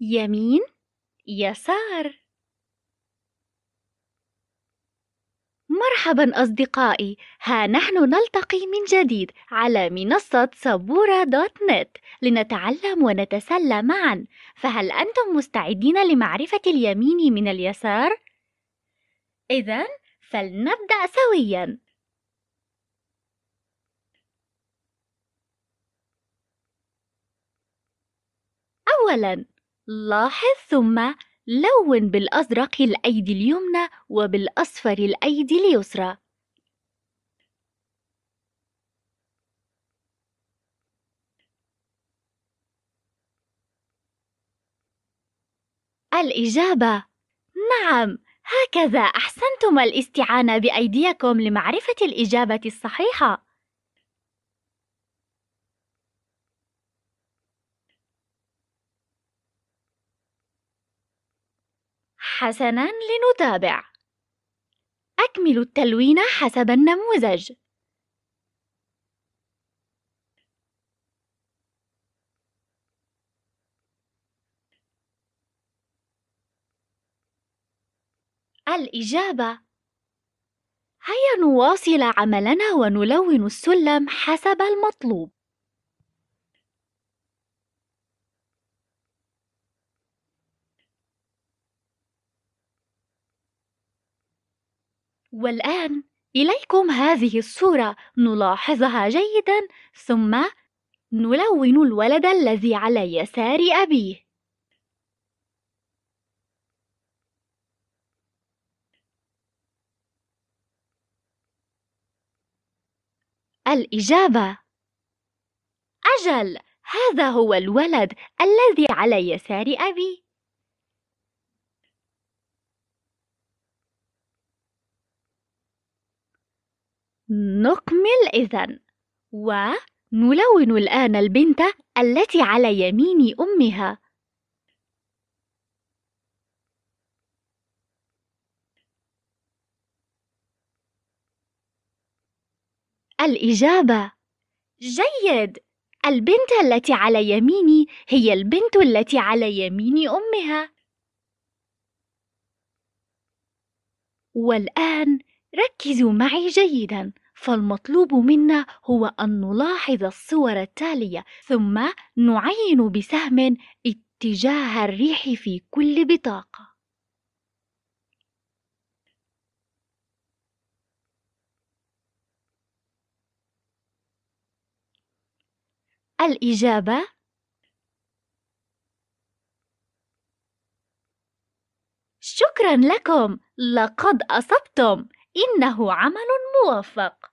يمين يسار مرحبا أصدقائي ها نحن نلتقي من جديد على منصة سبورة دوت نت لنتعلم ونتسلى معا فهل أنتم مستعدين لمعرفة اليمين من اليسار؟ إذا فلنبدأ سويا أولا لاحظ ثم لون بالأزرق الأيدي اليمنى وبالأصفر الأيدي اليسرى الإجابة نعم هكذا أحسنتم الاستعانة بأيديكم لمعرفة الإجابة الصحيحة حسناً لنتابع أكمل التلوين حسب النموذج الإجابة هيا نواصل عملنا ونلون السلم حسب المطلوب والآن إليكم هذه الصورة نلاحظها جيدا ثم نلون الولد الذي على يسار أبيه الإجابة أجل هذا هو الولد الذي على يسار أبي نكمل إذا ونلون الآن البنت التي على يمين أمها الإجابة جيد البنت التي على يميني هي البنت التي على يمين أمها والآن ركزوا معي جيداً فالمطلوب منا هو أن نلاحظ الصور التالية ثم نعين بسهم اتجاه الريح في كل بطاقة. الإجابة شكرا لكم لقد أصبتم إنه عمل موفق.